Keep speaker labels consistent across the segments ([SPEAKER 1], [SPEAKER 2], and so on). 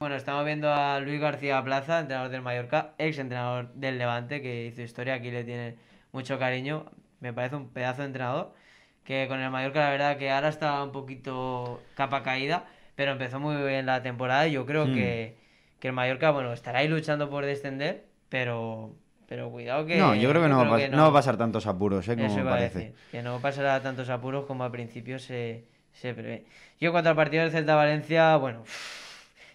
[SPEAKER 1] Bueno, estamos viendo a Luis García Plaza, entrenador del Mallorca, ex entrenador del Levante, que hizo historia, aquí le tiene mucho cariño. Me parece un pedazo de entrenador, que con el Mallorca la verdad que ahora está un poquito capa caída, pero empezó muy bien la temporada y yo creo hmm. que, que el Mallorca, bueno, estará ahí luchando por descender, pero pero cuidado que. No, yo creo que, no, va, a pasar tantos apuros, ¿eh? Como parece. que no pasará tantos apuros como al principio se, se prevé. Yo, en cuanto al partido del Celta Valencia, bueno.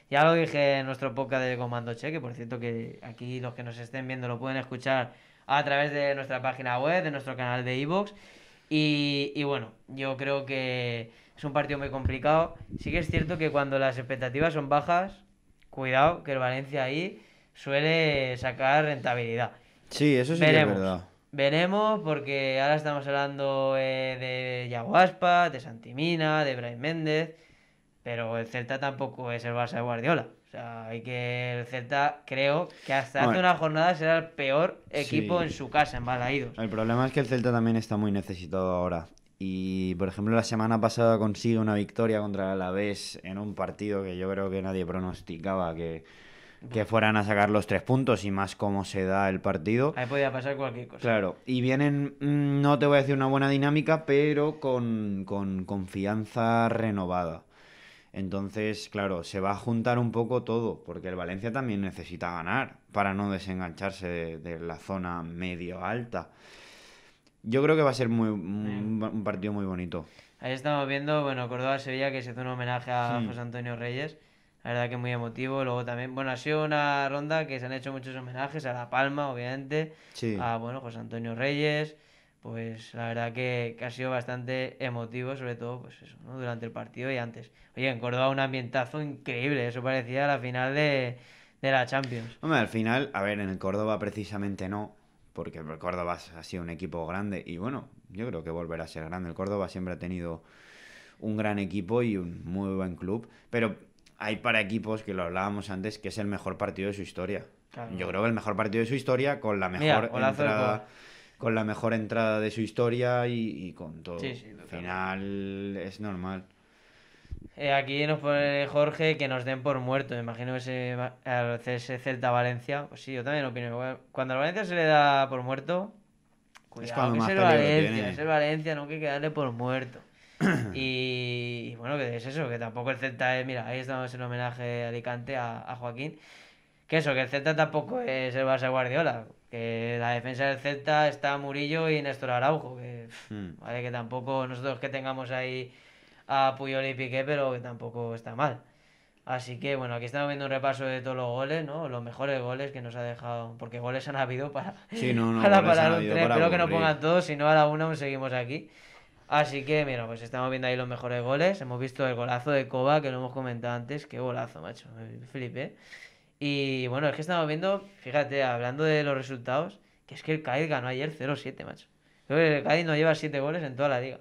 [SPEAKER 1] Ya lo dije en nuestro podcast de Comando cheque por cierto que aquí los que nos estén viendo lo pueden escuchar a través de nuestra página web, de nuestro canal de Evox. Y, bueno, yo creo que es un partido muy complicado. Sí que es cierto que cuando las expectativas son bajas, cuidado, que el Valencia ahí suele sacar rentabilidad. Sí, eso sí que es verdad. Veremos, porque ahora estamos hablando de eh, de Yaguaspa, de Santimina, de Brian Méndez pero el Celta tampoco es el Barça de Guardiola. O sea, hay que el Celta creo que hasta hace una jornada será el peor equipo en su casa, en Balaídos.
[SPEAKER 2] El problema es que el Celta también está muy necesitado ahora. Y, por ejemplo, la semana pasada consigue una victoria contra el Alavés en un partido que yo creo que nadie pronosticaba que, que fueran a sacar los tres puntos y más cómo se da el partido. Ahí podía pasar cualquier cosa. Claro, y vienen, mm, no te voy a decir una buena dinámica, pero con confianza renovada. Entonces, claro, se va a juntar un poco todo, porque el Valencia también necesita ganar para no desengancharse de, la zona medio alta. Yo creo que va a ser un, partido muy bonito.
[SPEAKER 1] Ahí estamos viendo, bueno, Córdoba-Sevilla, que se hizo un homenaje a José Antonio Reyes. La verdad que muy emotivo. Luego también, bueno, ha sido una ronda que se han hecho muchos homenajes a La Palma, obviamente. A, bueno, José Antonio Reyes pues la verdad que, ha sido bastante emotivo, sobre todo pues eso, ¿no? durante el partido y antes. Oye, en Córdoba un ambientazo increíble, eso parecía la final de, la Champions.
[SPEAKER 2] Hombre, al final, a ver, en el Córdoba precisamente no, porque el Córdoba ha sido un equipo grande y bueno, yo creo que volverá a ser grande. El Córdoba siempre ha tenido un gran equipo y un muy buen club, pero hay para equipos que lo hablábamos antes que es el mejor partido de su historia. Yo creo que el mejor partido de su historia con la mejor entrada con la mejor entrada de su historia y, con todo. Al final es normal.
[SPEAKER 1] Eh, aquí nos pone Jorge que nos den por muerto. me Imagino ese, ese Celta Valencia. Pues sí, yo también opino. Cuando a Valencia se le da por muerto, cuidado, es es el Valencia, es el Valencia, no hay que quedarle por muerto. y, bueno, que es eso, que tampoco el Celta es. Mira, ahí estamos en homenaje a Alicante a, Joaquín. Que eso, que el Celta tampoco es el Barça Guardiola que la defensa del Celta está Murillo y Néstor Araujo, que, hmm. vale, que tampoco nosotros que tengamos ahí a Puyol y Piqué, pero tampoco está mal. Así que bueno, aquí estamos viendo un repaso de todos los goles, ¿no? Los mejores goles que nos ha dejado, porque goles han habido para, sí, no, para Espero que no pongan todos, si no a la una aún seguimos aquí. Así que mira, pues estamos viendo ahí los mejores goles. Hemos visto el golazo de Coba, que lo hemos comentado antes. Qué golazo, macho. Felipe y bueno, es que estamos viendo, fíjate, hablando de los resultados, que es que el Cádiz ganó ayer 0-7, macho. el Cádiz no lleva 7 goles en toda la liga.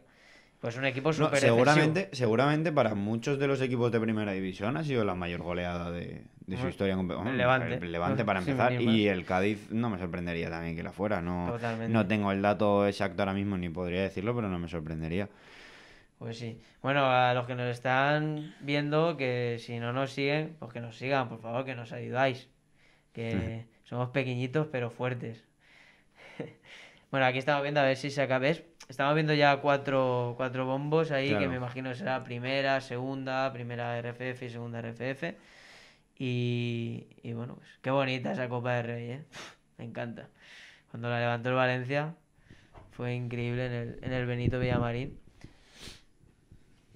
[SPEAKER 1] Pues un equipo súper seguramente,
[SPEAKER 2] seguramente para muchos de los equipos de primera división ha sido la mayor goleada de, su historia. Levante. Levante para empezar. y el Cádiz no me sorprendería también que la fuera. No, no tengo el dato exacto ahora mismo ni podría decirlo, pero no me sorprendería.
[SPEAKER 1] Pues sí. Bueno, a los que nos están viendo, que si no nos siguen, pues que nos sigan, por favor, que nos ayudáis. Que somos pequeñitos pero fuertes. bueno, aquí estamos viendo a ver si se acaba. Estamos viendo ya cuatro, cuatro bombos ahí, que me imagino será primera, segunda, primera RFF y segunda RFF. Y, bueno, pues qué bonita esa Copa de Rey, ¿eh? me encanta. Cuando la levantó el Valencia, fue increíble en el, en el Benito Villamarín.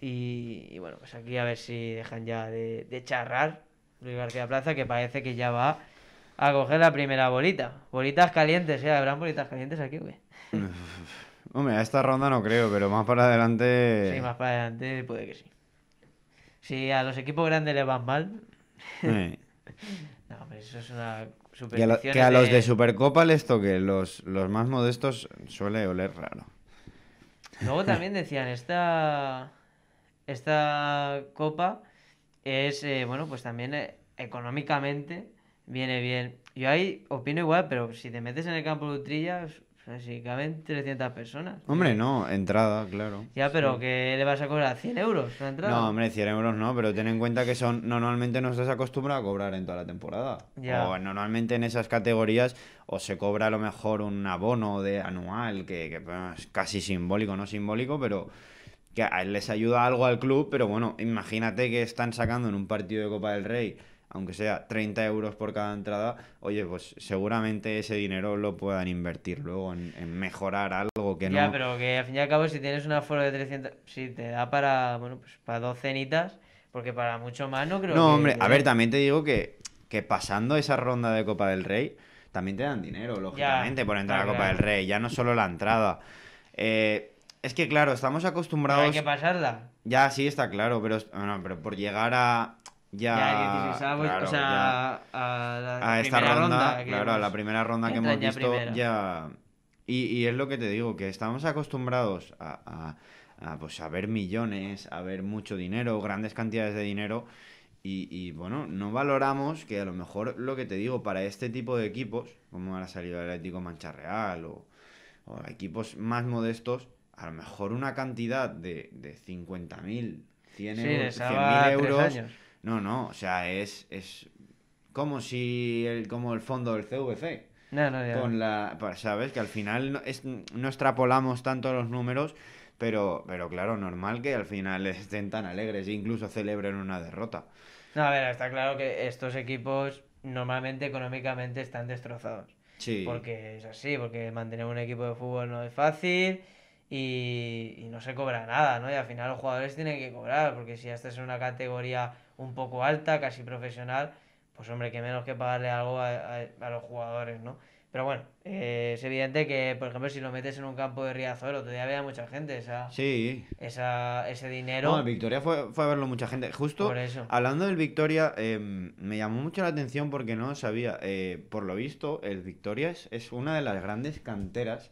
[SPEAKER 1] Y, bueno, pues aquí a ver si dejan ya de, de charrar Luis García Plaza, que parece que ya va a coger la primera bolita. Bolitas calientes, ¿eh? ¿Habrán bolitas calientes aquí, güey?
[SPEAKER 2] Hombre, a esta ronda no creo, pero más para adelante. Sí, más
[SPEAKER 1] para adelante puede que sí. Si a los equipos grandes les van mal. no, hombre, eso es una que a, que a los de Supercopa
[SPEAKER 2] les toque, los más modestos suele oler raro.
[SPEAKER 1] Luego también decían, esta esta copa es, eh, bueno, pues también eh, económicamente viene bien. Yo ahí opino igual, pero si te metes en el campo de Utrilla, básicamente 300 personas.
[SPEAKER 2] Hombre, no, entrada, claro.
[SPEAKER 1] Ya, pero que le vas a cobrar 100 euros la entrada. No,
[SPEAKER 2] hombre, 100 euros no, pero ten en cuenta que son normalmente no estás acostumbrado a cobrar en toda la temporada. O normalmente en esas categorías o se cobra a lo mejor un abono de anual, que, que es pues, casi simbólico, no simbólico, pero que les ayuda algo al club, pero bueno, imagínate que están sacando en un partido de Copa del Rey, aunque sea 30 euros por cada entrada, oye, pues seguramente ese dinero lo puedan invertir luego en, mejorar algo que no... Ya,
[SPEAKER 1] pero que al fin y al cabo si tienes una aforo de 300, si te da para, bueno, pues para dos cenitas, porque para mucho más no creo No, hombre, a ver,
[SPEAKER 2] también te digo que, que pasando esa ronda de Copa del Rey, también te dan dinero, lógicamente, por entrar a Copa del Rey, ya no solo la entrada. Eh, es que claro, estamos acostumbrados. hay que
[SPEAKER 1] pasarla.
[SPEAKER 2] Ya, sí, está claro, pero, por llegar a. Ya, a,
[SPEAKER 1] la esta ronda, claro, a la primera
[SPEAKER 2] ronda que hemos visto, ya. Y, es lo que te digo, que estamos acostumbrados a, a, pues, a ver millones, a ver mucho dinero, grandes cantidades de dinero. Y, bueno, no valoramos que a lo mejor lo que te digo para este tipo de equipos, como ha salido el Atlético Mancha Real o, o equipos más modestos, a lo mejor una cantidad de, de 50.000, 100 sí, euros, 100.000 euros. No, no, o sea, es, es como si el, como el fondo del CVC. No, no, ya. Con la, pues, sabes que al final no, es, no extrapolamos tanto los números, pero, pero claro, normal que al final estén tan alegres e incluso celebren una derrota.
[SPEAKER 1] No, a ver, está claro que estos equipos normalmente económicamente están destrozados. Sí. Porque es así, porque mantener un equipo de fútbol no es fácil y, no se cobra nada, ¿no? Y al final los jugadores tienen que cobrar, porque si estás en una categoría un poco alta, casi profesional, pues hombre, que menos que pagarle algo a, los jugadores, ¿no? Pero bueno, eh, es evidente que, por ejemplo, si lo metes en un campo de Riazoro, todavía había mucha gente. Esa, sí. Esa, ese dinero. No, el
[SPEAKER 2] Victoria fue, a verlo mucha gente. Justo hablando del Victoria, em, me llamó mucho la atención porque no sabía. Eh, por lo visto, el Victoria es, es, una de las grandes canteras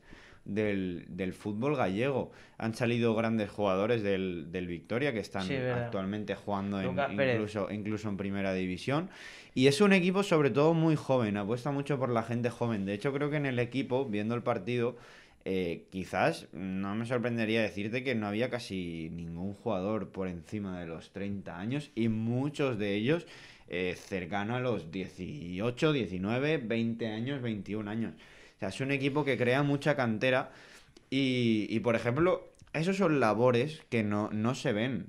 [SPEAKER 2] del, fútbol gallego. Han salido grandes jugadores del, Victoria que están actualmente jugando incluso, en primera división. Y es un equipo sobre todo muy joven, apuesta mucho por la gente joven. De hecho creo que en el equipo, viendo el partido, eh, quizás no me sorprendería decirte que no había casi ningún jugador por encima de los 30 años y muchos de ellos eh, cercano a los 18, 19, 20 años, 21 años. O sea, es un equipo que crea mucha cantera y, por ejemplo, esos son labores que no, se ven.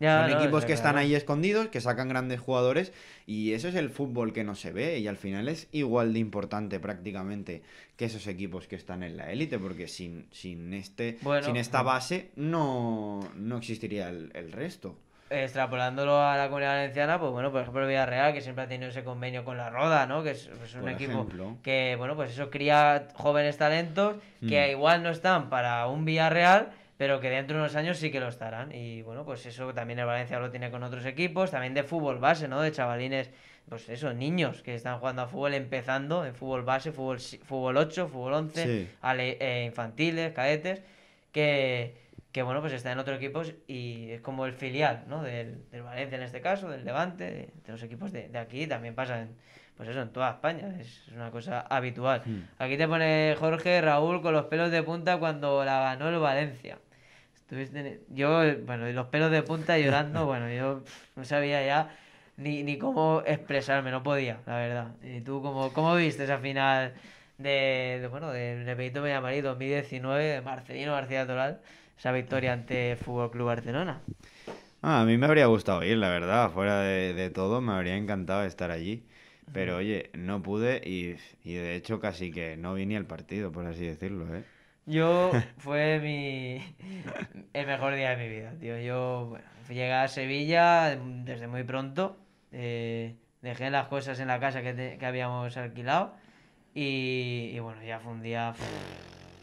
[SPEAKER 1] son equipos que están
[SPEAKER 2] ahí escondidos, que sacan grandes jugadores y eso es el fútbol que no se ve y al final es igual de importante prácticamente que esos equipos que están en la élite porque sin, sin, este, sin esta base no, existiría el, el resto
[SPEAKER 1] extrapolándolo a la comunidad valenciana, pues bueno, por ejemplo, el Villarreal, que siempre ha tenido ese convenio con la Roda, ¿no? Que es, pues, un equipo que, bueno, pues eso cría jóvenes talentos que hmm. igual no están para un Villarreal, pero que dentro de unos años sí que lo estarán. Y bueno, pues eso también el Valencia lo tiene con otros equipos, también de fútbol base, ¿no? De chavalines, pues eso, niños que están jugando a fútbol empezando en fútbol base, fútbol, fútbol 8, fútbol 11, eh, infantiles, cadetes, que que bueno, pues está en otro equipo y es como el filial, ¿no? Del, Valencia en este caso, del Levante, de, los equipos de, aquí, también pasa en, pues eso, en toda España, es, una cosa habitual. Hmm. Aquí te pone Jorge Raúl con los pelos de punta cuando la ganó el Valencia. Estuviste, yo, bueno, los pelos de punta llorando, bueno, yo no sabía ya ni, cómo expresarme, no podía, la verdad. ¿Y tú cómo, cómo viste esa final de, de bueno, del Repetito 2019 de Marcelino García Toral? esa victoria ante Fútbol Club Barcelona.
[SPEAKER 2] Ah, a mí me habría gustado ir, la verdad, fuera de, todo, me habría encantado estar allí. Pero oye, no pude y, y, de hecho casi que no vi al partido, por así decirlo, ¿eh?
[SPEAKER 1] Yo fue mi el mejor día de mi vida, tío. Yo llegué a Sevilla mm, desde muy pronto. Eh, dejé las cosas en la casa que, que habíamos alquilado. Y, y, bueno, ya fue un día.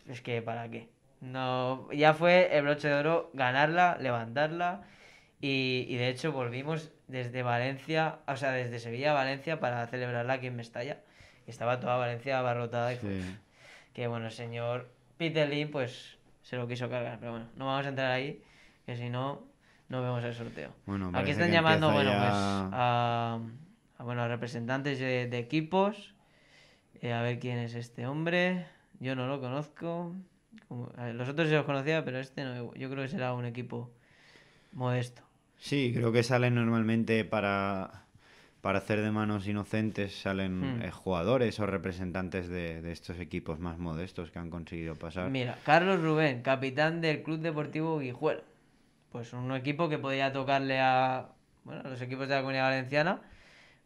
[SPEAKER 1] Es que para qué. No, ya fue el broche de oro ganarla, levantarla. Y, de hecho volvimos desde Valencia, o sea, desde Sevilla a Valencia para celebrarla aquí en Mestalla. Y estaba toda Valencia abarrotada. Y que bueno, el señor Peter pues se lo quiso cargar. Pero bueno, no vamos a entrar ahí, que si no, no vemos el sorteo. Bueno, aquí están llamando, pues, bueno, a, bueno, representantes de, equipos. Eh, a ver quién es este hombre. Yo no lo conozco los otros se los conocía, pero este no. Yo creo que será un equipo
[SPEAKER 2] modesto. Sí, creo que salen normalmente para, para hacer de manos inocentes, salen hmm. eh, jugadores o representantes de, estos equipos más modestos que han conseguido pasar. Mira,
[SPEAKER 1] Carlos Rubén, capitán del Club Deportivo Guijuelo. Pues un equipo que podía tocarle a, bueno, los equipos de la Comunidad Valenciana.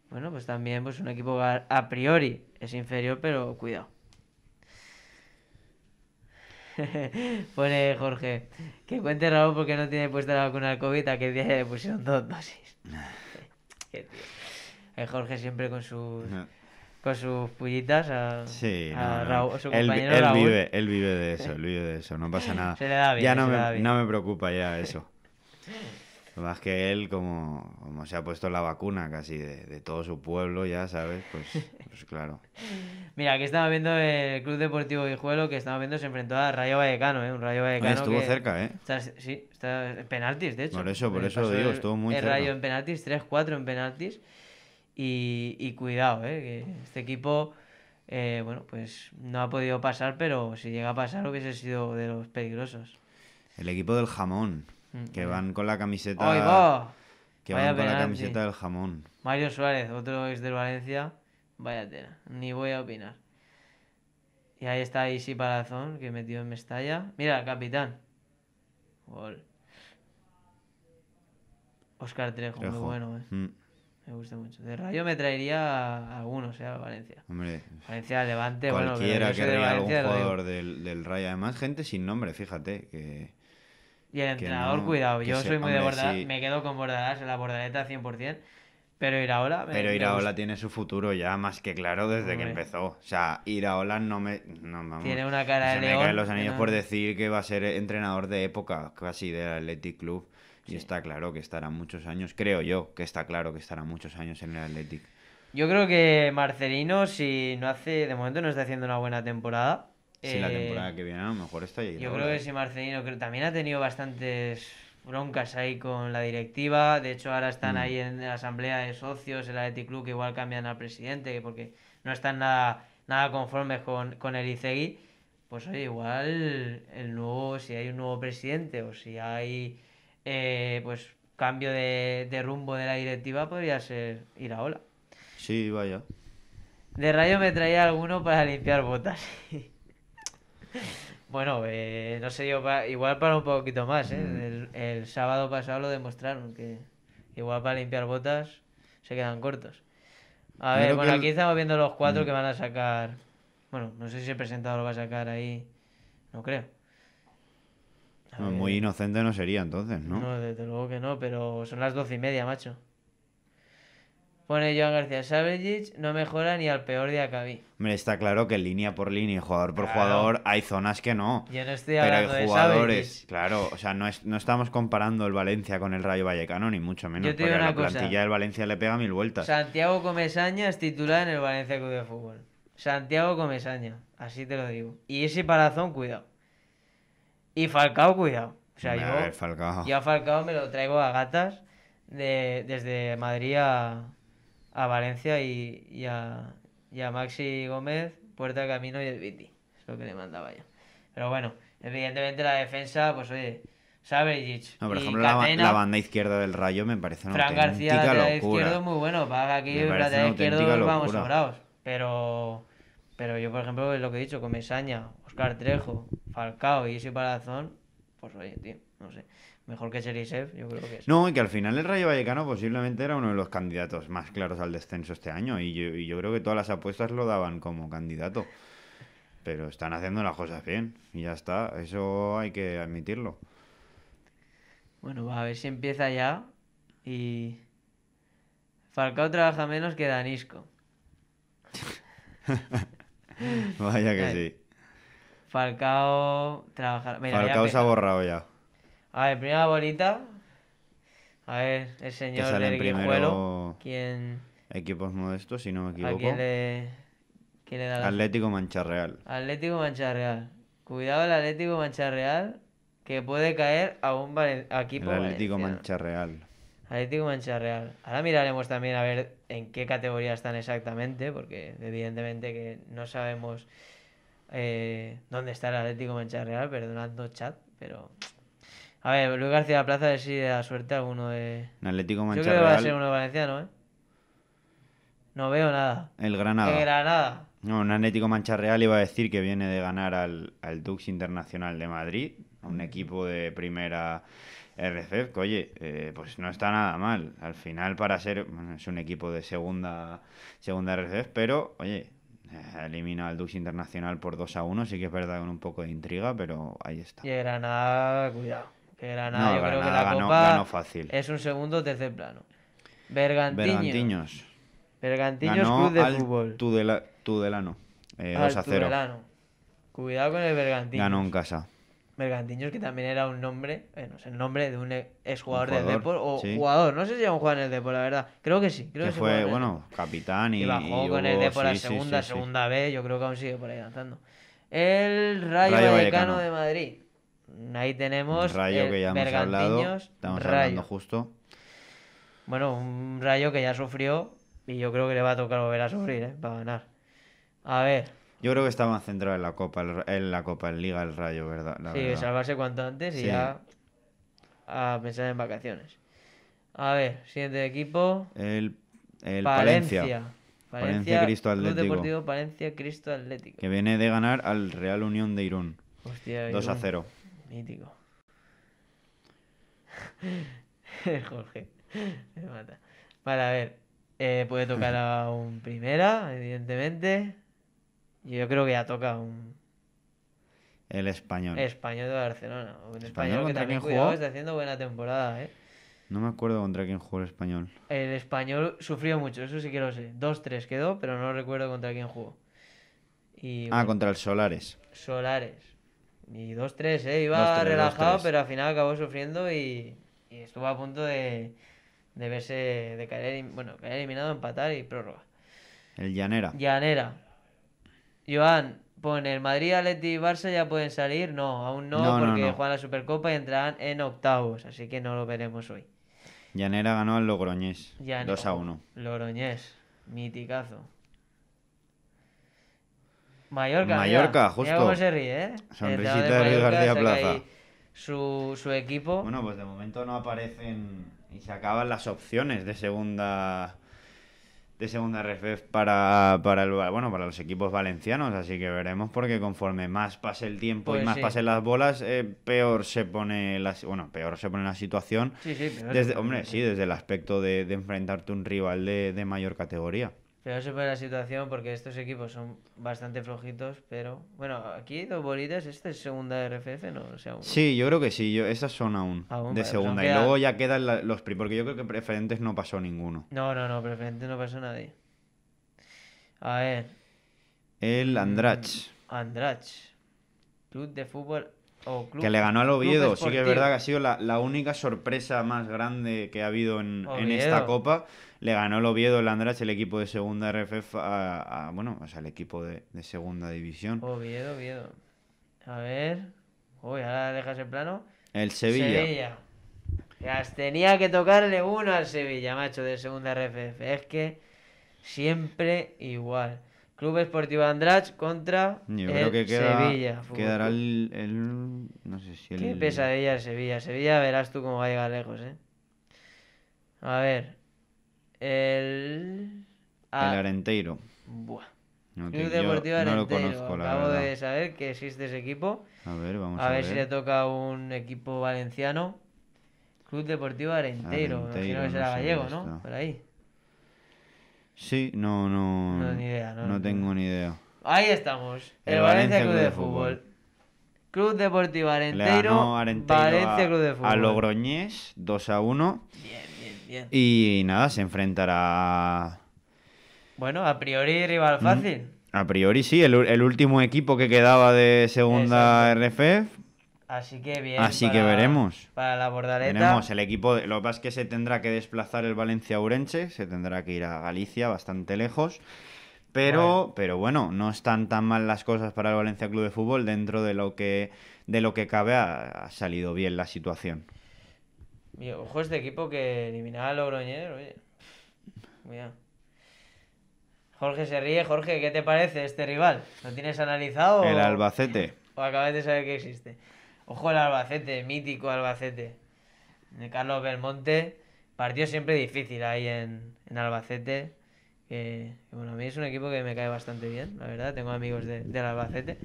[SPEAKER 1] Bueno, pues también pues un equipo a priori es inferior, pero cuidado. Pone Jorge. Que cuente Raúl porque no tiene puesta la vacuna al COVID. que el día le pusieron dos dosis. El eh, Jorge siempre con sus. Con sus pullitas a, Raúl, su compañero él, Vive,
[SPEAKER 2] él vive de eso, él vive de eso, no pasa nada. ya no, me, no me preocupa ya eso. Más que él, como, se ha puesto la vacuna casi de, todo su pueblo, ya sabes, pues, pues claro.
[SPEAKER 1] Mira, aquí estaba viendo el Club Deportivo Guijuelo, que estaba viendo se enfrentó a Rayo Vallecano, ¿eh? Un Rayo Vallecano. estuvo cerca, ¿eh? sí, está en penaltis, de hecho. Por eso, por eh, eso digo, estuvo muy cerca. El Rayo en penaltis, 3-4 en penaltis. Y, cuidado, ¿eh? este equipo. Eh, bueno, pues no ha podido pasar, pero si llega a pasar hubiese sido de los peligrosos.
[SPEAKER 2] El equipo del jamón. Mm, que mm. van con la camiseta. del jamón.
[SPEAKER 1] Mario Suárez, otro es del Valencia. Vaya tela, ni voy a opinar. Y ahí está Isi Palazón, que metió en Mestalla. Mira, capitán. Oscar Trejo, muy bueno, eh. mm. Me gusta mucho. De Rayo me traería algunos, eh, a Valencia. Hombre. Valencia, Levante, cualquiera bueno, que, que algún jugador
[SPEAKER 2] del, del Rayo. Además, gente sin nombre, fíjate, que...
[SPEAKER 1] Y el entrenador, cuidado, yo soy muy de bordadas, me quedo con bordadas, la Bordaleta 100%. Pero Iraola. pero Iraola
[SPEAKER 2] tiene su futuro ya más que claro desde que empezó. O sea, Iraola no me. No, tiene una cara de. Se me caen los anillos por decir que va a ser entrenador de época, casi del Athletic Club. Y está claro que estará muchos años, creo yo, que está claro que estará muchos años en el Athletic.
[SPEAKER 1] Yo creo que Marcelino, si no hace. De momento no está haciendo una buena temporada si la eh, temporada
[SPEAKER 2] que viene a lo mejor está ahí. Yo creo que
[SPEAKER 1] si Marcelino, que también ha tenido bastantes broncas ahí con la directiva. De hecho, ahora están mm. ahí en la asamblea de socios, la la Club, que igual cambian al presidente porque no están nada, nada conformes con, el Icegui. Pues oye, igual el nuevo, si hay un nuevo presidente o si hay eh, pues cambio de, de, rumbo de la directiva, podría ser ir a ola.
[SPEAKER 2] Sí, vaya.
[SPEAKER 1] De rayo me traía alguno para limpiar botas. bueno, eh, no sé, yo, igual para un poquito más. ¿eh? Mm. El, sábado pasado lo demostraron, que igual para limpiar botas se quedan cortos. A ver, bueno, aquí estamos viendo los cuatro mm. que van a sacar. Bueno, no sé si el presentador lo va a sacar ahí. No creo. Ah, muy
[SPEAKER 2] inocente no sería entonces, ¿no?
[SPEAKER 1] No, desde luego que no, pero son las doce y media, macho. Pone Joan García Savellic, no mejora ni al peor de Acabí.
[SPEAKER 2] Hombre, está claro que línea por línea, y jugador por jugador, hay zonas que no. Yo no estoy hablando pero hay jugadores, claro, o sea, no, no estamos comparando el Valencia con el Rayo Vallecano, ni mucho menos. Yo la plantilla del Valencia le pega mil vueltas.
[SPEAKER 1] Santiago Comesaña es titular en el Valencia Club de Fútbol. Santiago Comesaña, así te lo digo. Y ese parazón, cuidado. Y Falcao, cuidado. O sea, yo, a Falcao me lo traigo a gatas desde Madrid a, a Valencia y, y, a, Maxi Gómez, Puerta Camino y el Viti. Es lo que le mandaba yo. Pero bueno, evidentemente la defensa, pues oye, y No, por ejemplo, la,
[SPEAKER 2] banda izquierda del Rayo me parece una Fran García, locura. izquierdo es muy bueno. Para aquí, lateral izquierdo, vamos sobrados.
[SPEAKER 1] Pero, pero yo, por ejemplo, lo que he dicho, con Mesaña, Oscar Trejo, Falcao y ese Palazón, pues oye, tío, no sé mejor que Serisev, yo creo que es.
[SPEAKER 2] No, y que al final el Rayo Vallecano posiblemente era uno de los candidatos más claros al descenso este año. Y yo, y yo creo que todas las apuestas lo daban como candidato. Pero están haciendo las cosas bien. Y ya está. Eso hay que admitirlo.
[SPEAKER 1] Bueno, va pues a ver si empieza ya. Y. Falcao trabaja menos que Danisco.
[SPEAKER 2] Vaya que sí.
[SPEAKER 1] Falcao trabaja. Falcao se ha borrado ya. A ver, primera bolita. A ver, el señor del Guijuelo. ¿Quién?
[SPEAKER 2] Equipos modestos, si no me equivoco. ¿A quién
[SPEAKER 1] le, le da
[SPEAKER 2] Atlético Mancharreal.
[SPEAKER 1] Atlético Mancharreal. Cuidado al Atlético Mancha Real, que puede caer a un equipo El Atlético
[SPEAKER 2] Mancha Real.
[SPEAKER 1] Atlético Real. Ahora miraremos también a ver en qué categoría están exactamente, porque evidentemente que no sabemos eh, dónde está el Atlético Mancha Real, perdonando chat, pero a ver, Luis García de la Plaza, a si da suerte alguno de. Un Atlético Mancha Yo creo que va a ser uno valenciano, ¿eh? No veo nada.
[SPEAKER 2] El Granada. El Granada. No, un Atlético Mancha Real iba a decir que viene de ganar al, al Dux Internacional de Madrid, un equipo de primera RCF, oye, eh, pues no está nada mal. Al final, para ser. Bueno, es un equipo de segunda, segunda pero, oye, eh, elimina al Dux Internacional por 2 a 1. Sí que es verdad, con un poco de intriga, pero ahí está.
[SPEAKER 1] Y Granada, cuidado. Que Granada, no, yo creo que la ganó, Copa fácil. es un segundo o tercer plano. Bergantiños. Bergantiños. Club de
[SPEAKER 2] Fútbol. Tudelano. Eh, al a 0. Tudelano.
[SPEAKER 1] Cuidado con el Bergantiños. Ganó en casa. Bergantiños, que también era un nombre, bueno, eh, es el nombre de un exjugador jugador, del Depor o jugador, no sé si era un jugador en el Depor, la verdad. Creo que sí, creo que, fue, bueno,
[SPEAKER 2] capitán y. y bajó con el Depor a segunda, segunda
[SPEAKER 1] B, yo creo que aún sigue por ahí avanzando. El Rayo, Rayo de Madrid. Ahí tenemos. rayo eh, que ya hemos hablado. Estamos hablando justo. Bueno, un rayo que ya sufrió y yo creo que le va a tocar volver a sufrir, ¿eh? Para ganar. A ver.
[SPEAKER 2] Yo creo que está más centrado en la Copa, en la Copa, en Liga, el Rayo, ¿verdad? sí, salvarse cuanto antes y ya
[SPEAKER 1] a pensar en vacaciones. A ver, siguiente equipo.
[SPEAKER 2] El, Palencia. Palencia. Cristo Atlético. Club Deportivo
[SPEAKER 1] Palencia Cristo Atlético.
[SPEAKER 2] Que viene de ganar al Real Unión de Irún. Hostia, 2 a 0.
[SPEAKER 1] Mítico. Jorge. Me mata. Vale, a ver. Eh, puede tocar a un primera, evidentemente. Yo creo que ya toca un. El español. Español de Barcelona. Un español, que también jugó? está haciendo buena temporada, eh.
[SPEAKER 2] No me acuerdo contra quién jugó el español.
[SPEAKER 1] El español sufrió mucho, eso sí que lo sé. Dos, tres quedó, pero no recuerdo contra quién jugó. ah,
[SPEAKER 2] contra el Solares.
[SPEAKER 1] Solares. Y 2-3, ¿eh? Iba relajado, pero al final acabó sufriendo y, estuvo a punto de, verse, de caer, bueno, eliminado, empatar y prórroga. El Llanera. Llanera. Joan, pone el Madrid, Atleti y Barça ya pueden salir. No, aún no, porque juegan la Supercopa y entrarán en octavos, así que no lo veremos hoy.
[SPEAKER 2] Llanera ganó al Logroñés. 2 1.
[SPEAKER 1] Logroñés, miticazo. Mallorca. justo. cómo se ríe, ¿eh? Sonrisita de Luis García Plaza. Su, su
[SPEAKER 2] equipo. Bueno, pues de momento no aparecen y se acaban las opciones de segunda de segunda RFF para, para, el, bueno, para los equipos valencianos, así que veremos porque conforme más pase el tiempo y pues más pasen las bolas, eh, peor se pone la, bueno, peor se pone la situación. Sí, sí, desde, hombre, sí, desde el aspecto de, enfrentarte a un rival de mayor categoría.
[SPEAKER 1] Pero se la situación porque estos equipos son bastante flojitos, pero bueno, aquí dos bolitas, esta es segunda de RFF, ¿no?
[SPEAKER 2] Sí, yo creo que sí, yo, esas son aún, de pues segunda. y luego ya quedan los pri, porque yo creo que preferentes no pasó ninguno.
[SPEAKER 1] No, no, no, preferentes no pasó nadie. A ver.
[SPEAKER 2] El Andrach. Mm,
[SPEAKER 1] Andrach. Club de Fútbol que le ganó al Oviedo. Sí que es verdad que ha
[SPEAKER 2] sido la, única sorpresa más grande que ha habido en, esta Copa. Le ganó el Oviedo, el Andrach, el equipo de segunda RFF, bueno, o sea, el equipo de, segunda división.
[SPEAKER 1] Oviedo, Oviedo. A ver... Uy, ahora dejas en plano. El Sevilla. Sevilla. tenía que tocarle uno al Sevilla, macho, de segunda RFF. Es que siempre igual. Club Esportivo Andrach contra Sevilla. Quedará
[SPEAKER 2] el, No sé si el. Qué
[SPEAKER 1] pesadilla el Sevilla. Sevilla verás tú cómo va a llegar lejos, ¿eh? A ver. El. el Arenteiro. Buah.
[SPEAKER 2] Club Deportivo Arenteiro. No lo conozco, la Acabo de
[SPEAKER 1] saber que existe ese equipo. A ver, vamos a, ver. a ver. si le toca un equipo valenciano. Club Deportivo Arenteiro. Arenteiro imagino que será gallego, ¿no? Por ahí.
[SPEAKER 2] Sí, no, no. No, no, tengo ni idea.
[SPEAKER 1] Ahí estamos. El, Valencia, Club, de, Fútbol. Club Deportivo Arenteiro. Valencia Club de Fútbol. A
[SPEAKER 2] Logroñés, 2 a 1. Bien, bien, bien. Y nada, se enfrentará.
[SPEAKER 1] Bueno, a priori rival fácil.
[SPEAKER 2] A priori sí, el, último equipo que quedaba de segunda RFF
[SPEAKER 1] Así que bien. Así que veremos. Para la bordaleta. Veremos,
[SPEAKER 2] el equipo. Lo que pasa es que se tendrá que desplazar el Valencia Urense, se tendrá que ir a Galicia, bastante lejos. Pero bueno. pero bueno, no están tan mal las cosas para el Valencia Club de Fútbol dentro de lo que de lo que cabe ha, salido bien la situación.
[SPEAKER 1] ojo este equipo que eliminaba a Oroñero. oye. Jorge se ríe, Jorge, ¿qué te parece este rival? ¿Lo tienes analizado? El Albacete. O acabas de saber que existe. Ojo al Albacete, mítico Albacete. De eh, Carlos Belmonte. Partido siempre difícil ahí en, en Albacete. Que, bueno, a mí es un equipo que me cae bastante bien, la verdad. Tengo amigos del Albacete.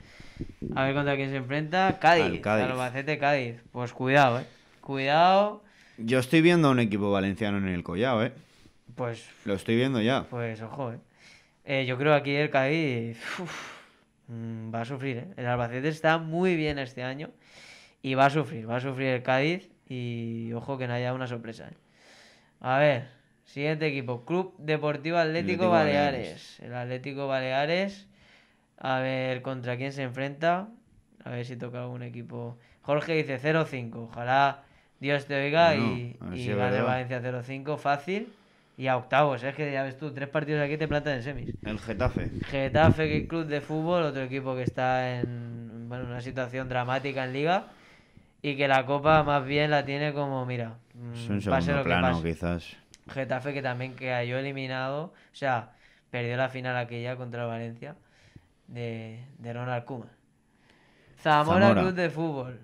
[SPEAKER 1] A ver contra quién se enfrenta. Cádiz. Albacete, Cádiz. Pues cuidado, eh. Cuidado.
[SPEAKER 2] Yo estoy viendo a un equipo valenciano en el collado, eh. Pues. Lo estoy viendo ya.
[SPEAKER 1] Pues ojo, eh. eh yo creo aquí el Cádiz. Mm, va a sufrir. ¿eh? El Albacete está muy bien este año y va a sufrir, va a sufrir el Cádiz y ojo que no haya una sorpresa. ¿eh? A ver, siguiente equipo, Club Deportivo Atlético, Baleares. El Atlético Baleares, a ver contra quién se enfrenta, a ver si toca algún equipo. Jorge dice 0-5, ojalá Dios te oiga y, y Valencia 0-5, fácil y a octavos. Es que ya ves tú, tres partidos aquí te plantan en semis. El Getafe. Getafe, que club de fútbol, otro equipo que está en una situación dramática en liga y que la copa más bien la tiene como, mira, mm, un pase lo que pase. Getafe que también cayó eliminado, o sea, perdió la final aquella contra Valencia de, de Ronald Kuma. Zamora, Club de Fútbol.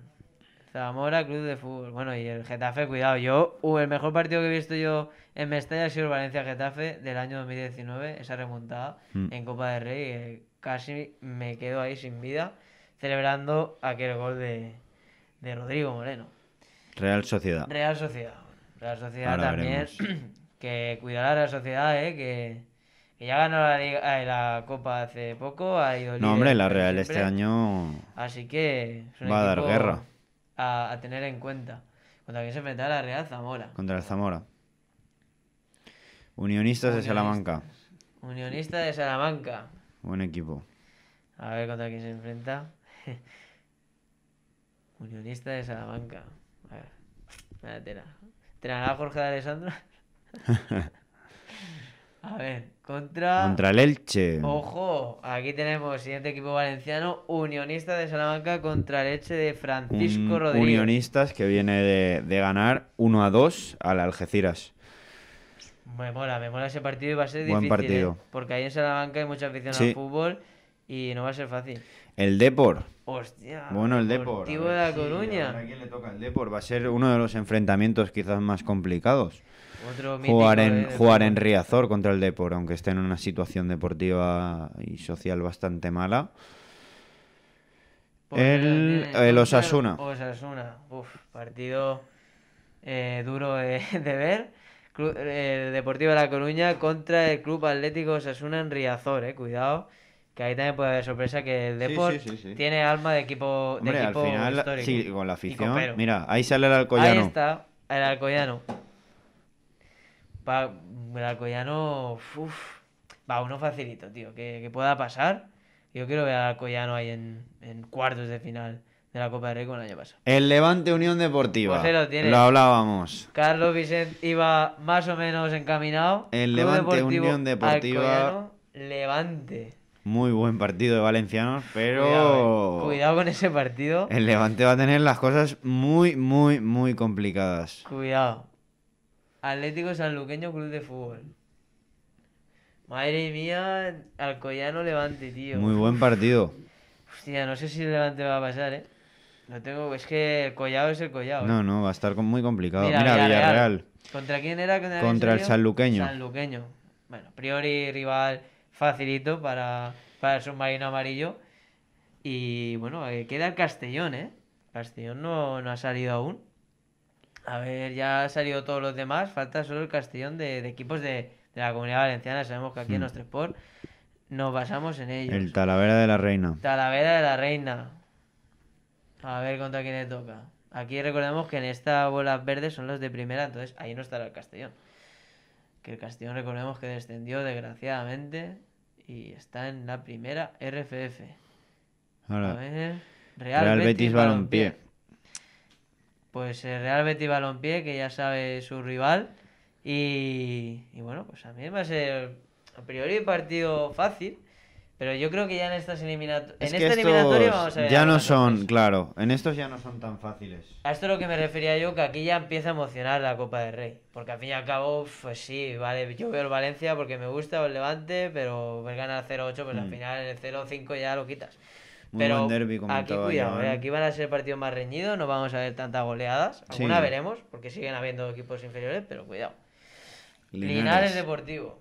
[SPEAKER 1] Zamora Club de Fútbol. Bueno, y el Getafe, cuidado. Yo, uh, el mejor partido que he visto yo en Mestalla ha sido el Valencia-Getafe del año 2019, esa remontada mm. en Copa de Rey. casi me quedo ahí sin vida, celebrando aquel gol de, de Rodrigo Moreno.
[SPEAKER 2] Real Sociedad.
[SPEAKER 1] Real Sociedad. Real Sociedad también. Que cuidará a la Sociedad, eh, que, ya ganó eh, la, Copa hace poco. Ha ido no, hombre, la Real este
[SPEAKER 2] año.
[SPEAKER 1] Así que. va a dar guerra a, tener en cuenta. Contra quién se enfrentará la Real Zamora.
[SPEAKER 2] Contra el Zamora. Unionistas, de Salamanca.
[SPEAKER 1] unionista de Salamanca.
[SPEAKER 2] Buen equipo.
[SPEAKER 1] A ver contra quién se enfrenta. Unionista de Salamanca. A ver. Jorge de Alessandro? A ver, contra. Contra el Elche. Ojo, aquí tenemos siguiente equipo valenciano, Unionista de Salamanca contra el Elche de Francisco Rodríguez.
[SPEAKER 2] Unionistas que viene de, ganar 1 a 2 al Algeciras.
[SPEAKER 1] Me mola, me mola ese partido y va a ser Buen Partido. ¿eh? Porque ahí en Salamanca hay mucha afición al fútbol y no va a ser fácil.
[SPEAKER 2] El Depor. Hostia. Bueno, el Depor. de La Coruña. a, quién le toca el Depor. Va a ser uno de los enfrentamientos quizás más complicados jugar en, Riazor contra el Depor, aunque esté en una situación deportiva y social bastante mala.
[SPEAKER 1] El, el, Osasuna. Osasuna, partido eh, duro de, ver. Eh, Deportivo de La Coruña contra el Club Atlético Osasuna en Riazor, eh, cuidado. Que ahí también puede haber sorpresa que el Deport tiene alma de equipo, de equipo al final, histórico. con la afición.
[SPEAKER 2] Mira, ahí sale el Alcoyano. Ahí
[SPEAKER 1] está, el Alcoyano el Alcoyano, uff, va, uno facilito, tío, que, pueda pasar. Yo quiero ver a Alcoyano ahí en, cuartos de final de la Copa de Rey el año pasado.
[SPEAKER 2] El Levante Unión Deportiva. lo, hablábamos.
[SPEAKER 1] Carlos Vicente iba más o menos encaminado. El Levante Unión Deportiva. Levante.
[SPEAKER 2] Muy buen partido de valencianos, pero. Eh. Cuidado,
[SPEAKER 1] con ese partido.
[SPEAKER 2] El Levante va a tener las cosas muy, muy, muy complicadas.
[SPEAKER 1] Cuidado. Atlético Sanluqueño Club de Fútbol. Madre mía, Alcoyano Levante, tío. Muy buen partido. Hostia, no sé si Levante va a pasar, ¿eh? No tengo, es que el collado es el collado. No, eh. no, va a
[SPEAKER 2] estar muy complicado. Mira, Villarreal. ¿Contra
[SPEAKER 1] quién era? Contra, el Sanluqueño. Sanluqueño. Bueno, priori rival facilito para, para el submarino amarillo. Y bueno, eh, queda el Castellón, ¿eh? Castellón no, no ha salido aún. A ver, ya han salido todos los demás, falta solo el Castellón de, equipos de, la Comunidad Valenciana, sabemos que aquí en hmm. en Sport nos basamos en ellos. El
[SPEAKER 2] Talavera de la Reina.
[SPEAKER 1] Talavera de la Reina. A ver contra quién le toca. Aquí recordemos que en esta bola verde son los de primera, entonces ahí no estará el Castellón. Que el Castellón recordemos que descendió desgraciadamente y está en la primera RFF.
[SPEAKER 2] Ahora, a ver, Real, Betis, Betis Balompié
[SPEAKER 1] pues el eh, Real Betis Balompié, que ya sabe su rival. Y, bueno, pues a mí va a ser a priori partido fácil. Pero yo creo que ya en estas eliminatorias. en esta eliminatoria vamos a ver. Ya no
[SPEAKER 2] son, claro. En estos ya no son tan fáciles.
[SPEAKER 1] A esto es lo que me refería yo, que aquí ya empieza a emocionar la Copa del Rey. Porque al fin y al cabo, pues sí, vale. Yo veo el Valencia porque me gusta o el Levante, pero ver ganar 0-8, pues al mm. final el 0-5 ya lo quitas
[SPEAKER 2] pero aquí cuidado, eh, ¿eh? aquí
[SPEAKER 1] van a ser partido más reñido no vamos a ver tantas goleadas. Alguna veremos, porque siguen habiendo equipos inferiores, pero cuidado. Linares. Deportivo.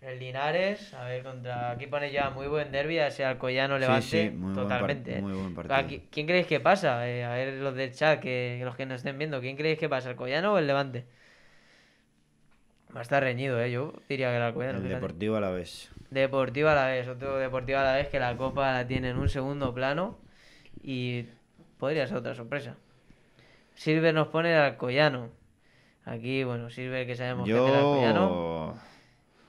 [SPEAKER 1] El Linares, a ver, contra aquí pone ya muy buen derby, a ese Alcoyano Levante, sí, totalmente. Eh. ¿Quién creéis que pasa? a ver los del chat, que los que nos estén viendo, ¿quién creéis que pasa, Alcoyano o el Levante? Va a estar reñido, ¿eh? Yo diría que la El Deportivo a la vez. Deportivo a la vez, otro Deportivo a la vez que la Copa la tiene en un segundo plano y podría ser otra sorpresa. Silver nos pone el Alcoyano. Aquí, bueno, Silver que sabemos que es el Alcoyano.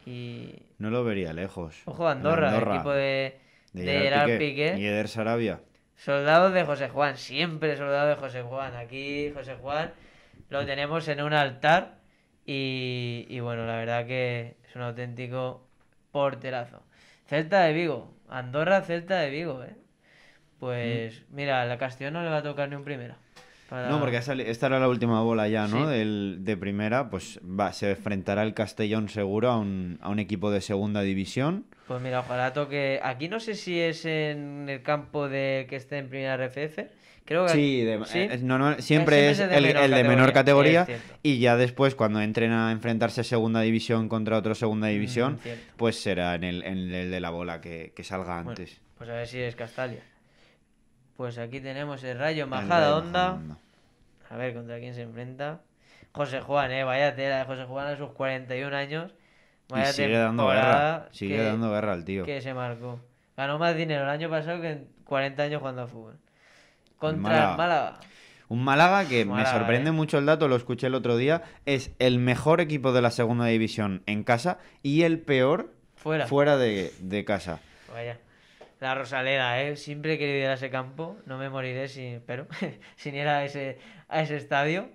[SPEAKER 1] Y...
[SPEAKER 2] No lo vería lejos. Ojo, Andorra, el equipo de, de, Gerard, Y Eder Sarabia.
[SPEAKER 1] Soldados de José Juan, siempre soldado de José Juan. Aquí José Juan lo tenemos en un altar y, bueno, la verdad que es un auténtico porterazo. Celta de Vigo, Andorra, Celta de Vigo, ¿eh? Pues mm. mira, la Castellón no le va a tocar ni un primera. No, porque
[SPEAKER 2] esta era la última bola ya, ¿no? de primera, pues va, se enfrentará el Castellón seguro a un, a un, equipo de segunda división.
[SPEAKER 1] Pues mira, ojalá toque. Aquí no sé si es en el campo de que esté en primera RFF Creo que, sí, eh, siempre, es, el, de menor categoría
[SPEAKER 2] y ya después cuando entren a enfrentarse segunda división contra otro segunda mm, división, pues será en el, de la bola que, salga antes.
[SPEAKER 1] Pues a ver si es Castalia. Pues aquí tenemos el Rayo Majada Onda. A ver contra quién se enfrenta. José Juan, eh, vaya tela José Juan a sus 41 años. y sigue dando guerra, sigue dando guerra al tío. Que se marcó. Ganó más dinero el año pasado que en 40 años cuando a fútbol. Contra Málaga.
[SPEAKER 2] Un Málaga que me sorprende eh. mucho el dato, lo escuché el otro día, es el mejor equipo de la segunda división en casa y el peor fuera, de, casa.
[SPEAKER 1] Vaya. La Rosaleda, ¿eh? Siempre he querido ir a ese campo, no me moriré sin, pero, sin ir a ese, a ese estadio,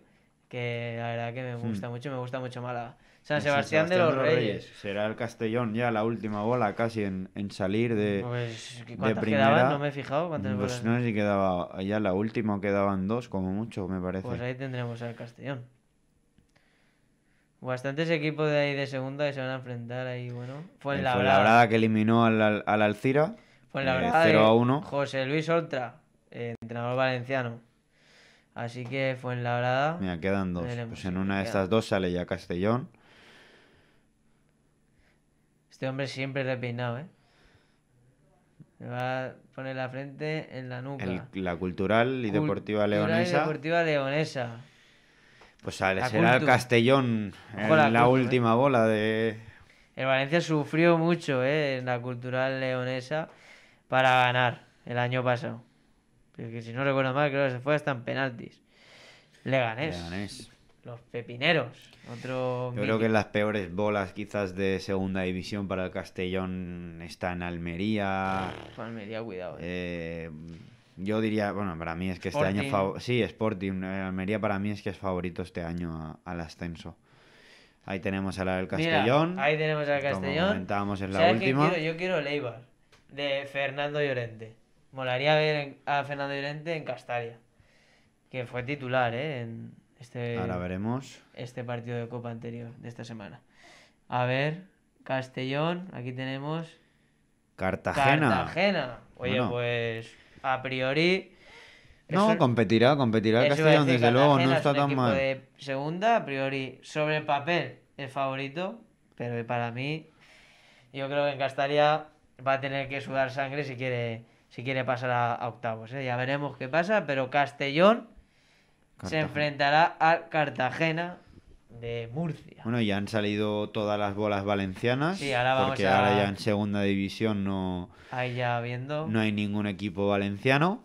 [SPEAKER 1] que la verdad que me hmm. gusta mucho, me gusta mucho Málaga. San Sebastián, de, los Reyes.
[SPEAKER 2] Será el Castellón ya la última bola casi en, salir de, pues, primera. No me he fijado cuántas pues no sé si quedaba ya la última quedaban dos como mucho me parece. Pues
[SPEAKER 1] ahí tendremos al Castellón. Bastantes equipos de ahí de segunda que se van a enfrentar ahí, bueno. Fue la Brada
[SPEAKER 2] que eliminó al, Alcira. Fue la 0 a 1.
[SPEAKER 1] José Luis Oltra, eh, entrenador valenciano. Así que fue en la Brada. Mira, quedan dos. Pues en una de estas
[SPEAKER 2] dos sale ya Castellón.
[SPEAKER 1] Este hombre siempre repeinado, ¿eh? Me va a poner la frente en la nuca.
[SPEAKER 2] la cultural y deportiva leonesa. La
[SPEAKER 1] deportiva leonesa.
[SPEAKER 2] Pues será el Castellón en la, ¿eh? última bola de.
[SPEAKER 1] El Valencia sufrió mucho ¿eh? en la cultural leonesa para ganar el año pasado. Porque si no recuerdo mal, creo que se fue hasta en penaltis. Le Leganés. Los pepineros. Otro Yo creo que
[SPEAKER 2] las peores bolas quizás de segunda división para el Castellón está en Almería.
[SPEAKER 1] Almería, cuidado.
[SPEAKER 2] Eh. Eh, yo diría, bueno, para mí es que este año... Sí, Sporting. Eh, Almería para mí es que es favorito este año al ascenso. Ahí tenemos a la del Castellón. ahí tenemos al Castellón. comentábamos en la última.
[SPEAKER 1] Yo quiero el de Fernando Llorente. Molaría ver a Fernando Llorente en Castalia. Que fue titular, ¿eh? Este Ahora veremos. Este partido de Copa anterior, de esta semana. A ver, Castellón, aquí tenemos.
[SPEAKER 2] Cartagena. Cartagena. Oye,
[SPEAKER 1] pues a priori. No,
[SPEAKER 2] competirá, competirá Castellón, desde luego, no está tan mal.
[SPEAKER 1] De segunda, a priori, sobre el papel, el favorito, pero para mí, yo creo que en Castellón va a tener que sudar sangre si quiere, si quiere pasar a, octavos. ¿eh? Ya veremos qué pasa, pero Castellón se enfrentará a Cartagena de Murcia.
[SPEAKER 2] Bueno, ya han salido todas las bolas valencianas. ahora porque ahora ya en segunda división no.
[SPEAKER 1] viendo. No hay
[SPEAKER 2] ningún equipo valenciano.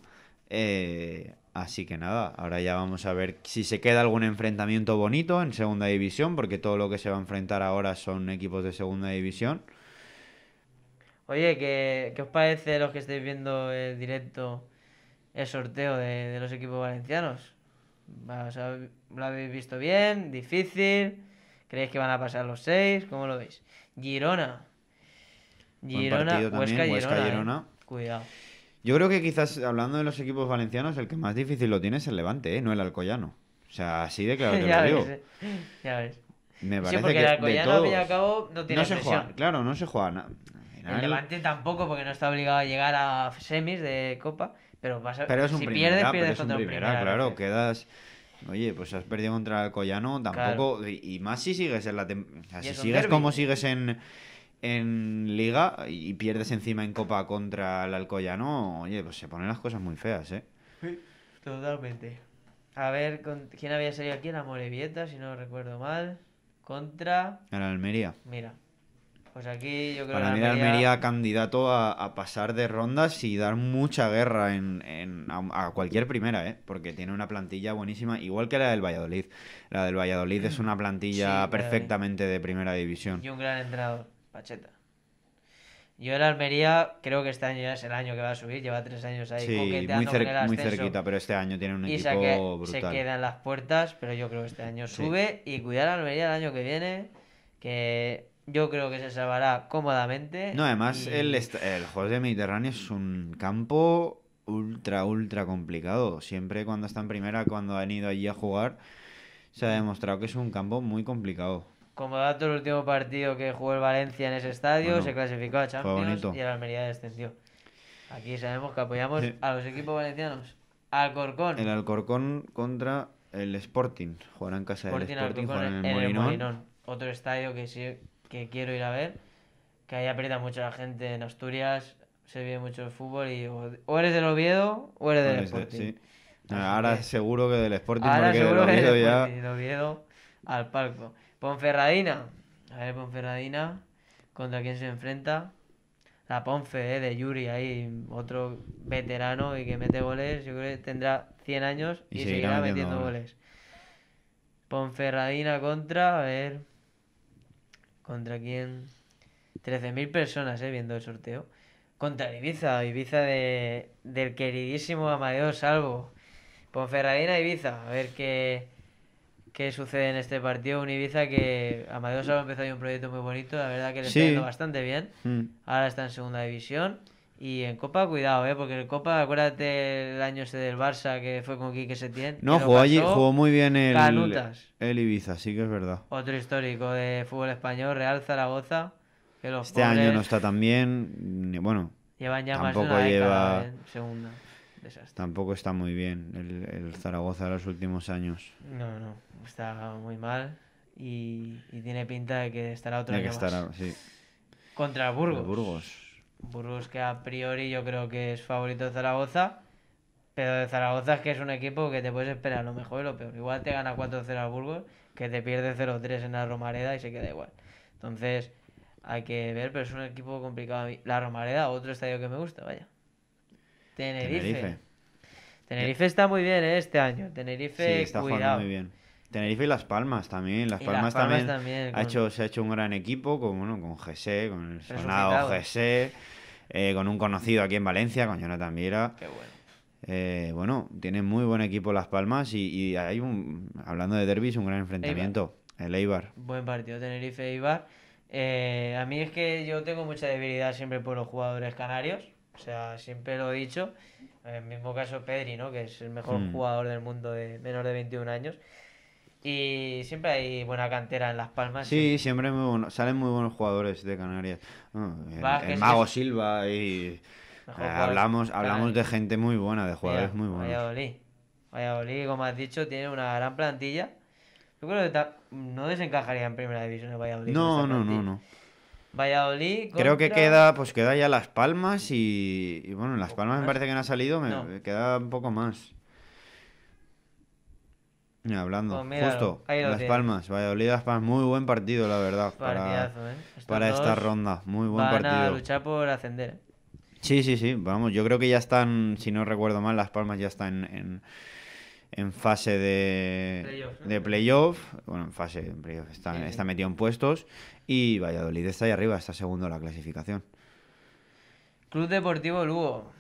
[SPEAKER 2] Eh, así que nada, ahora ya vamos a ver si se queda algún enfrentamiento bonito en segunda división, porque todo lo que se va a enfrentar ahora son equipos de segunda división.
[SPEAKER 1] Oye, ¿qué, os parece los que estáis viendo el directo, el sorteo de los equipos valencianos? ¿Lo habéis visto bien? ¿Difícil? ¿Creéis que van a pasar los seis? ¿Cómo lo veis? Girona. Girona, Huesca, Huesca, Girona. Eh. Cuidado.
[SPEAKER 2] Yo creo que quizás, hablando de los equipos valencianos, el que más difícil lo tiene es el Levante, eh, no el Alcoyano. O sea, así de claro que ya lo ves, eh.
[SPEAKER 1] Ya ves. Me parece sí, porque que el Alcoyano, fin y al cabo, no tiene presión.
[SPEAKER 2] Claro, no se juega nada. El Levante
[SPEAKER 1] tampoco, porque no está obligado a llegar a semis de Copa. Pero, a... es si pierdes, pierdes pero es un primera, claro,
[SPEAKER 2] quedas... Oye, pues has perdido contra el Collano, tampoco... Y, más si sigues en la... sigues como sigues en liga y pierdes encima en copa contra el Alcoyano, oye, pues se ponen las cosas muy feas, ¿eh?
[SPEAKER 1] totalmente. A ver, con... ¿quién había salido aquí? La Morevieta, si no recuerdo mal. Contra...
[SPEAKER 2] El Almería.
[SPEAKER 1] Mira, pues aquí yo creo Para mí Almería... Almería
[SPEAKER 2] candidato a, pasar de rondas y dar mucha guerra en, a, cualquier primera, ¿eh? porque tiene una plantilla buenísima, igual que la del Valladolid. La del Valladolid es una plantilla perfectamente de primera división.
[SPEAKER 1] Y un gran entrenador, Pacheta. Yo la Almería creo que este año ya es el año que va a subir, lleva tres años ahí sí, muy, cerquita, pero
[SPEAKER 2] este año tiene un equipo que brutal. Se quedan
[SPEAKER 1] las puertas, pero yo creo que este año sube y cuidar la Almería el año que viene, que yo creo que se salvará cómodamente. No, además, el,
[SPEAKER 2] el juego de Mediterráneo es un campo ultra, ultra complicado. Siempre cuando está en primera, cuando han ido allí a jugar, se ha demostrado que es un campo muy complicado.
[SPEAKER 1] Como dato, el último partido que jugó el Valencia en ese estadio se clasificó a Champions y la Almería descendió. Aquí sabemos que apoyamos eh. a los equipos valencianos. Alcorcón.
[SPEAKER 2] El Alcorcón contra el Sporting. Jugarán en casa del Sporting, Sporting en el,
[SPEAKER 1] Otro estadio que sí que quiero ir a ver, que ahí aprieta mucho la gente en Asturias, se vive mucho el fútbol y o, eres del Oviedo
[SPEAKER 2] o eres del Sporting. Ah, ahora seguro que del Sporting, ahora seguro que
[SPEAKER 1] Oviedo al palco. Ponferradina. A ver, Ponferradina, contra quién se enfrenta. La Ponfe, eh, de Yuri, ahí, otro veterano y que mete goles. Yo creo que tendrá 100 años y, seguirá, metiendo goles. Ponferradina contra, a ver. ¿Contra quién? 13.000 personas, eh, Viendo el sorteo. Contra Ibiza, Ibiza de, del queridísimo Amadeo Salvo. Ponferradina Ibiza, a ver qué, qué sucede en este partido. Un Ibiza que Amadeo Salvo empezó ahí un proyecto muy bonito, la verdad que le está yendo bastante bien. Mm. Ahora está en segunda división. Y en Copa, cuidado, ¿eh? porque en Copa, acuérdate el año ese del Barça que fue con Quique Setién. No, jugó, allí, jugó muy bien el,
[SPEAKER 2] el Ibiza, sí que es verdad.
[SPEAKER 1] Otro histórico de fútbol español, Real Zaragoza. Que los este año no está
[SPEAKER 2] tan bien, bueno, llevan ya tampoco más lleva... Tampoco está muy bien el, el Zaragoza en los últimos años.
[SPEAKER 1] No, no, está muy mal y, tiene pinta de que estará otro de que estará, Sí. Contra Burgos. Contra Burgos. Burgos que a priori yo creo que es favorito de Zaragoza, pero de Zaragoza es que es un equipo que te puedes esperar lo mejor y lo peor. Igual te gana 4-0 a Burgos, que te pierde 0-3 en la Romareda y se queda igual. Entonces, hay que ver, pero es un equipo complicado. La Romareda, otro estadio que me gusta, vaya. Tenerife. Tenerife, está muy bien este año. Tenerife, está muy bien.
[SPEAKER 2] Tenerife y Las Palmas también. Las, Palmas, también, ha hecho, se ha hecho un gran equipo con, bueno, con GC, con el sonado GC, eh, con un conocido aquí en Valencia, con Jonathan Viera. Qué bueno. Eh, bueno, tiene muy buen equipo Las Palmas y, hay un, hablando de derbis, un gran enfrentamiento. El Eibar.
[SPEAKER 1] Buen partido, Tenerife-Eibar. E eh, a mí es que yo tengo mucha debilidad siempre por los jugadores canarios. O sea, siempre lo he dicho. En el mismo caso Pedri, ¿no? Que es el mejor mm. jugador del mundo de menor de 21 años. Y siempre hay buena cantera en Las Palmas. Sí,
[SPEAKER 2] siempre salen muy buenos jugadores de Canarias. Mm, Mago Silva y... Eh, hablamos hablamos de gente muy buena, de jugadores muy buenos. Valladolid.
[SPEAKER 1] Valladolid, como has dicho, tiene una gran plantilla. Yo creo que no desencajaría en primera división el Valladolid. No, no, no, no. Valladolid. Creo que queda,
[SPEAKER 2] pues queda ya Las Palmas y, bueno, en Las Palmas me parece que no ha salido, me queda un poco más hablando, pues justo, Las Palmas, Valladolid, Las Palmas, muy buen partido, la verdad, para, ¿eh? para esta ronda, muy buen van partido. a
[SPEAKER 1] luchar por ascender. ¿eh?
[SPEAKER 2] Sí, sí, sí, vamos, yo creo que ya están, si no recuerdo mal, Las Palmas ya están en, fase de playoff, bueno, en fase de playoff, está, está metido en puestos y Valladolid está ahí arriba, está segundo en la clasificación.
[SPEAKER 1] Club Deportivo Lugo,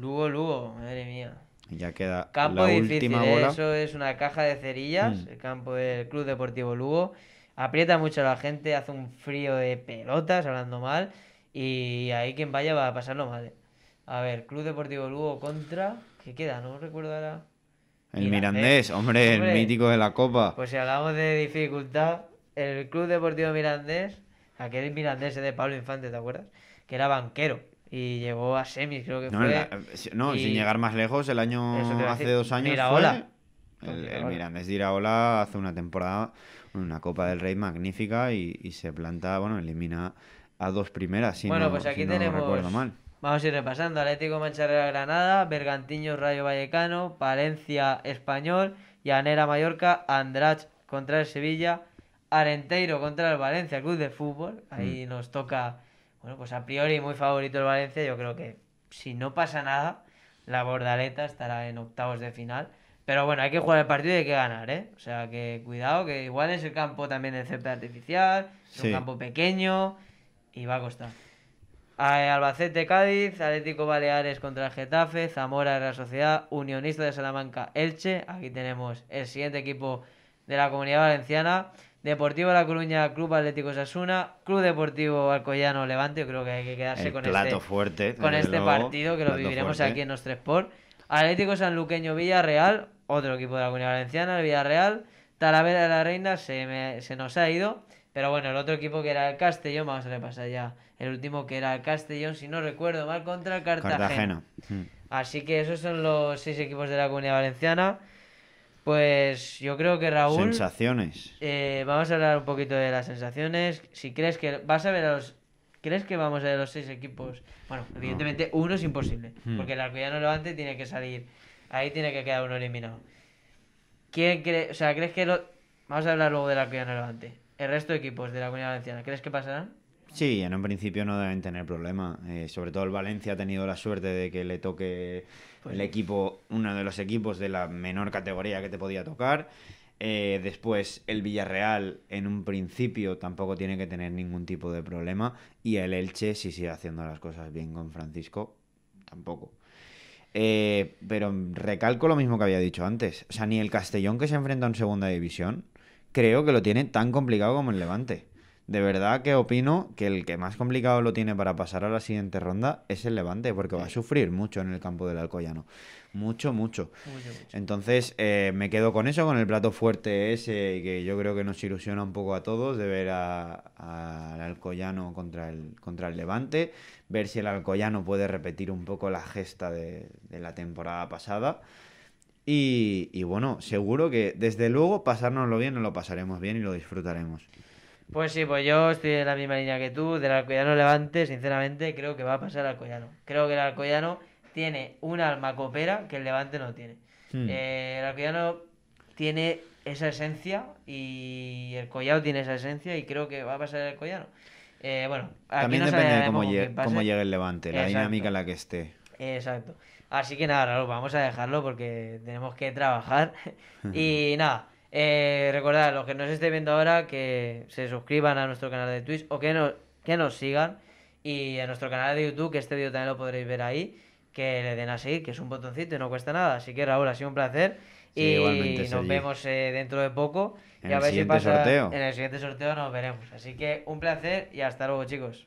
[SPEAKER 1] Lugo, Lugo, madre mía.
[SPEAKER 2] Ya queda campo difícil, ¿eh?
[SPEAKER 1] Eso es una caja de cerillas, mm. el campo del Club Deportivo Lugo. Aprieta mucho a la gente, hace un frío de pelotas, hablando mal. Y ahí quien vaya va a pasarlo mal. ¿eh? A ver, Club Deportivo Lugo contra. ¿Qué queda? No recuerdo ahora.
[SPEAKER 2] El Mirandés, Hombre, el mítico de la Copa.
[SPEAKER 1] Pues si hablamos de dificultad, el Club Deportivo Mirandés, aquel Mirandés de Pablo Infante, ¿te acuerdas? Que era banquero y llegó a semis, creo que fue. Eh, no, sin llegar más
[SPEAKER 2] lejos, el año hace dos años Fue el, el, de Iraola hace una temporada, una Copa del Rey magnífica y, se planta, bueno, elimina a dos primeras. bueno, pues aquí tenemos. Vamos
[SPEAKER 1] a ir repasando: Atlético Mancharera Granada, Bergantiños Rayo Vallecano, Palencia Español, Llanera Mallorca, Andrach contra el Sevilla, Arenteiro contra el Valencia Club de Fútbol. Ahí mm. nos toca bueno, pues a priori muy favorito el Valencia. Yo creo que si no pasa nada, la Bordaleta estará en octavos de final. Pero bueno, hay que jugar el partido y hay que ganar, ¿eh? O sea, que cuidado, que igual es el campo también de césped artificial, es un campo pequeño y va a costar. Albacete Cádiz, Atlético Baleares contra el Getafe, Zamora de la Sociedad, Unionista de Salamanca Elche. Aquí tenemos el siguiente equipo de la Comunidad Valenciana. Deportivo La Coruña, Club Atlético Sasuna, Club Deportivo Alcoyano Levante. creo que hay que quedarse este con este, con este partido que lo viviremos aquí en tres Sport. Atlético Sanluqueño Villarreal, otro equipo de la Comunidad Valenciana, el Villarreal. Talavera de la Reina se, me, se nos ha ido. Pero bueno, el otro equipo que era el Castellón, vamos a repasar ya. El último que era el Castellón, si no recuerdo mal, contra el Cartagena. Cartagena. Así que esos son los seis equipos de la Comunidad Valenciana. Pues yo creo que Raúl. Sensaciones. Eh, vamos a hablar un poquito de las sensaciones. Si crees que. ¿Vas a ver los. ¿Crees que vamos a ver los seis equipos? Bueno, evidentemente uno es imposible. Hmm. Porque el Arcollano Levante tiene que salir. Ahí tiene que quedar uno eliminado. ¿Quién cree, O sea, ¿crees que. Lo... Vamos a hablar luego del la Levante. El resto de equipos de la Comunidad Valenciana, ¿crees que pasarán?
[SPEAKER 2] Sí, en un principio no deben tener problema. Eh, sobre todo el Valencia ha tenido la suerte de que le toque pues el equipo, uno de los equipos de la menor categoría que te podía tocar. Eh, después el Villarreal en un principio tampoco tiene que tener ningún tipo de problema. Y el Elche, si sigue haciendo las cosas bien con Francisco, tampoco. Eh, pero recalco lo mismo que había dicho antes. O sea, ni el Castellón que se enfrenta a un segunda división, creo que lo tiene tan complicado como el Levante de verdad que opino que el que más complicado lo tiene para pasar a la siguiente ronda es el Levante, porque va a sufrir mucho en el campo del Alcoyano. Mucho, mucho. Entonces, eh, me quedo con eso, con el plato fuerte ese, que yo creo que nos ilusiona un poco a todos, de ver al Alcoyano contra el, contra el Levante, ver si el Alcoyano puede repetir un poco la gesta de, la temporada pasada. Y, bueno, seguro que desde luego pasárnoslo bien, lo pasaremos bien y lo disfrutaremos.
[SPEAKER 1] Pues sí, pues yo estoy en la misma línea que tú, del Alcoyano Levante, sinceramente creo que va a pasar al Alcoyano. Creo que el arcoyano tiene un alma copera que el Levante no tiene. Hmm. Eh, el Alcoyano tiene esa esencia y el Collado tiene esa esencia y creo que va a pasar el Collado. Eh, bueno, también depende de cómo, llegue, el Levante, la dinámica
[SPEAKER 2] en la que esté.
[SPEAKER 1] Exacto. Así que nada, vamos a dejarlo porque tenemos que trabajar. y nada, eh, recordad, a los que nos estén viendo ahora, que se suscriban a nuestro canal de Twitch o que, que nos sigan. Y a nuestro canal de YouTube, que este vídeo también lo podréis ver ahí, que le den a seguir, que es un botoncito y no cuesta nada. Así que Raúl, ha sido un placer. y nos vemos eh, dentro de poco. En el En el siguiente sorteo nos veremos. Así que un placer y hasta luego, chicos.